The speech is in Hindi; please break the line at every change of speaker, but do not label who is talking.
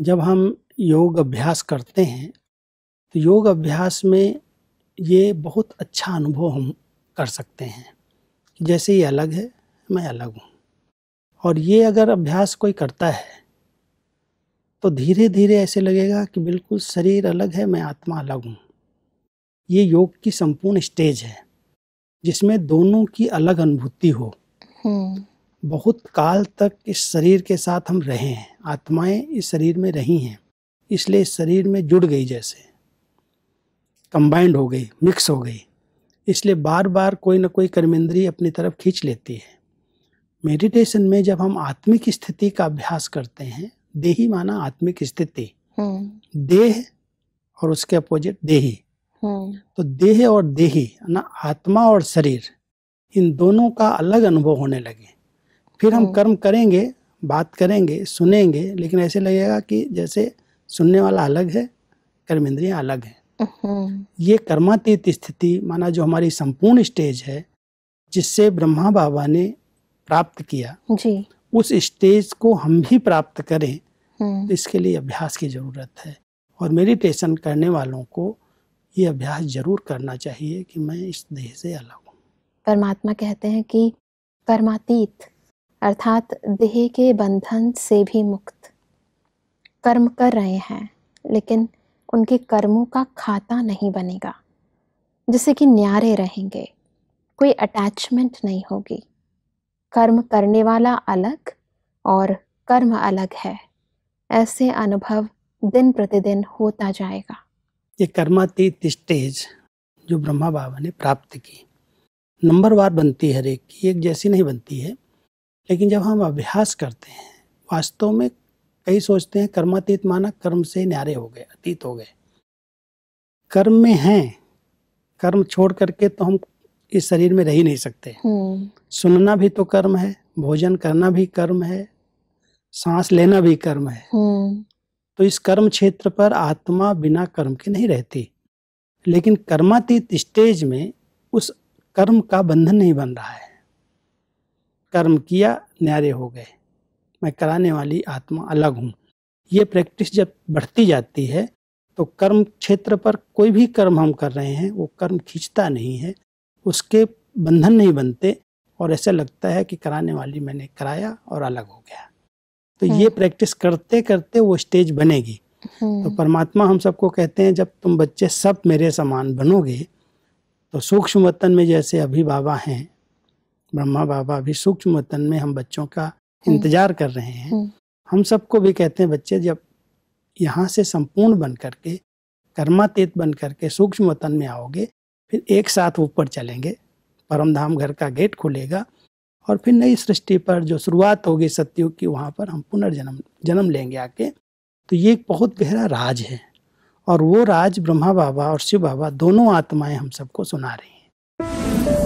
जब हम योग अभ्यास करते हैं तो योग अभ्यास में ये बहुत अच्छा अनुभव हम कर सकते हैं कि जैसे ये अलग है मैं अलग हूँ और ये अगर अभ्यास कोई करता है तो धीरे धीरे ऐसे लगेगा कि बिल्कुल शरीर अलग है मैं आत्मा अलग हूँ ये योग की संपूर्ण स्टेज है जिसमें दोनों की अलग अनुभूति हो हम्म। बहुत काल तक इस शरीर के साथ हम रहे हैं आत्माएं इस शरीर में रही हैं इसलिए इस शरीर में जुड़ गई जैसे कंबाइंड हो गई मिक्स हो गई इसलिए बार बार कोई ना कोई कर्मेंद्री अपनी तरफ खींच लेती है मेडिटेशन में जब हम आत्मिक स्थिति का अभ्यास करते हैं देही माना आत्मिक स्थिति
हम्म।
देह और उसके अपोजिट देही हम्म। तो देह और देही ना आत्मा और शरीर इन दोनों का अलग अनुभव होने लगे फिर हम हम्म। कर्म करेंगे बात करेंगे सुनेंगे लेकिन ऐसे लगेगा कि जैसे सुनने वाला अलग है कर्म इंद्रिया अलग हैं हम्म। ये कर्मातीत स्थिति माना जो हमारी संपूर्ण स्टेज है जिससे ब्रह्मा बाबा ने प्राप्त किया जी उस स्टेज को हम भी प्राप्त करें तो इसके लिए अभ्यास की ज़रूरत है और मेडिटेशन करने वालों को ये अभ्यास जरूर करना चाहिए कि मैं इस देह से अलग हूँ
परमात्मा कहते हैं कि परमातीत अर्थात देह के बंधन से भी मुक्त कर्म कर रहे हैं लेकिन उनके कर्मों का खाता नहीं बनेगा जिससे कि न्यारे रहेंगे कोई अटैचमेंट नहीं होगी कर्म करने वाला अलग और कर्म अलग है ऐसे अनुभव दिन प्रतिदिन होता जाएगा
ये कर्मातीत स्टेज जो ब्रह्मा बाबा ने प्राप्त की नंबर वार बनती है हर एक की एक जैसी नहीं बनती है लेकिन जब हम अभ्यास करते हैं वास्तव में कई सोचते हैं कर्मातीत माना कर्म से न्यारे हो गए अतीत हो गए कर्म में हैं कर्म छोड़ करके तो हम इस शरीर में रह ही नहीं सकते हम्म। सुनना भी तो कर्म है भोजन करना भी कर्म है सांस लेना भी कर्म है हम्म। तो इस कर्म क्षेत्र पर आत्मा बिना कर्म के नहीं रहती लेकिन कर्मातीत स्टेज में उस कर्म का बंधन नहीं बन रहा है कर्म किया न्यारे हो गए मैं कराने वाली आत्मा अलग हूँ ये प्रैक्टिस जब बढ़ती जाती है तो कर्म क्षेत्र पर कोई भी कर्म हम कर रहे हैं वो कर्म खींचता नहीं है उसके बंधन नहीं बनते और ऐसा लगता है कि कराने वाली मैंने कराया और अलग हो गया तो ये हम्म। प्रैक्टिस करते करते वो स्टेज बनेगी तो हम्म। परमात्मा हम सबको कहते हैं जब तुम बच्चे सब मेरे समान बनोगे तो सूक्ष्म वतन में जैसे अभी बाबा हैं ब्रह्मा बाबा भी सूक्ष्म तन में हम बच्चों का हम्म। इंतजार कर रहे हैं हम्म। हम सबको भी कहते हैं बच्चे जब यहाँ से संपूर्ण बन करके कर्मातीत बन करके सूक्ष्म तन में आओगे फिर एक साथ ऊपर चलेंगे परमधाम घर का गेट खुलेगा और फिर नई सृष्टि पर जो शुरुआत होगी सत्युग की वहाँ पर हम पुनर्जन्म जन्म लेंगे आके तो ये एक बहुत गहरा राज है और वो राज ब्रह्मा बाबा और शिव बाबा दोनों आत्माएं हम सबको सुना रही हैं